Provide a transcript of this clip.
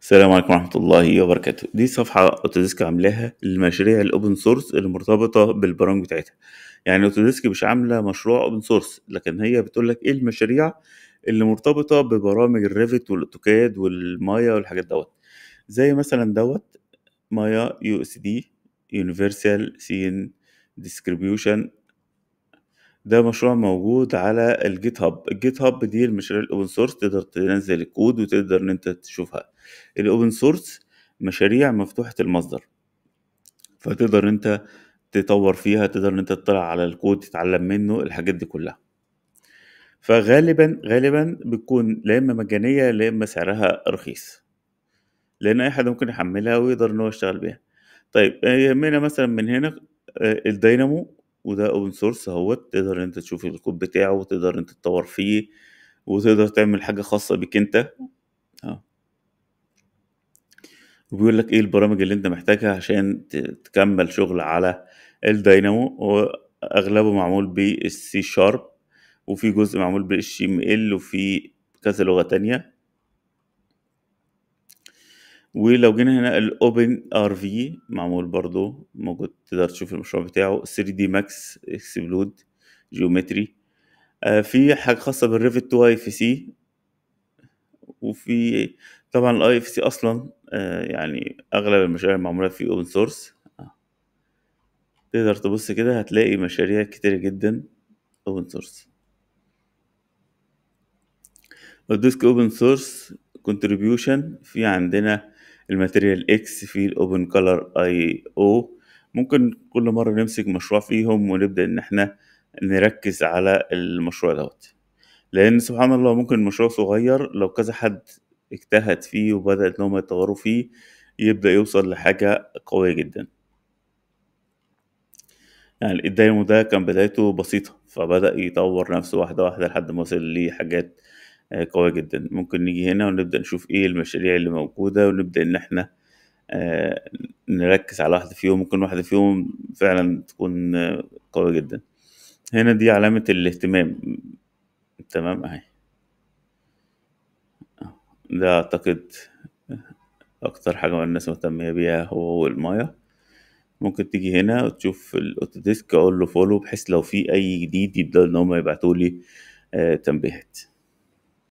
السلام عليكم ورحمة الله وبركاته دي صفحة اوتوديسك عاملاها للمشاريع الاوبن سورس المرتبطة بالبرامج بتاعتها يعني اوتوديسك مش عاملة مشروع اوبن سورس لكن هي بتقول لك ايه المشاريع اللي مرتبطة ببرامج الريفت والاوتوكاد والمايا والحاجات دوت زي مثلا دوت مايا يو اس دي يونيفرسال سين ديستريبيوشن ده مشروع موجود على الجيت هاب الجيت هاب دي المشاريع الاوبن سورس تقدر تنزل الكود وتقدر ان انت تشوفها الاوبن سورس مشاريع مفتوحة المصدر فتقدر انت تطور فيها تقدر ان انت تطلع على الكود تتعلم منه الحاجات دي كلها فغالبا غالبا بتكون لا اما مجانية لا اما سعرها رخيص لان اي حد ممكن يحملها ويقدر ان هو يشتغل بيها طيب آه، يهمنا مثلا من هنا آه، الدينامو وده اوبن سورس اهوت تقدر انت تشوف الكود بتاعه وتقدر انت تطور فيه وتقدر تعمل حاجه خاصه بيك انت اه وبيقول لك ايه البرامج اللي انت محتاجها عشان تكمل شغل على الداينامو واغلبه معمول بالسي شارب وفي جزء معمول بالاتش ام ال وفي كذا لغه تانية ولو جينا هنا الاوبن ار في معمول برضو موجود تقدر تشوف المشروع بتاعه 3 دي ماكس اكسبلود جيومتري في حاجه خاصه بالريفت تو اي اف سي وفي طبعا الاي اف سي اصلا آه، يعني اغلب المشاريع المعموله فيه آه. اوبن سورس تقدر تبص كده هتلاقي مشاريع كتير جدا اوبن سورس الديسك اوبن سورس كونتريبيوشن في عندنا الماتيريال اكس في الاوبن كلر اي او ممكن كل مرة نمسك مشروع فيهم ونبدأ ان احنا نركز على المشروع دوت لان سبحان الله ممكن مشروع صغير لو كذا حد اجتهد فيه وبدأ ان هم يتطوروا فيه يبدأ يوصل لحاجة قوية جدا يعني الدايمو ده كان بدايته بسيطة فبدأ يطور نفسه واحدة واحدة لحد ما وصل لحاجات آه، قوية جدا ممكن نيجي هنا ونبدأ نشوف ايه المشاريع اللي موجودة ونبدأ ان احنا آه، نركز على واحدة فيهم ممكن واحدة فيهم فعلا تكون آه، قوية جدا هنا دي علامة الاهتمام تمام اهي ده اعتقد اكتر حاجة الناس مهتمية بيها هو هو ممكن تيجي هنا وتشوف الاوتوديسك اقول له فولو بحيث لو في اي جديد يبدأ ان هم يبعتولي تنبيهات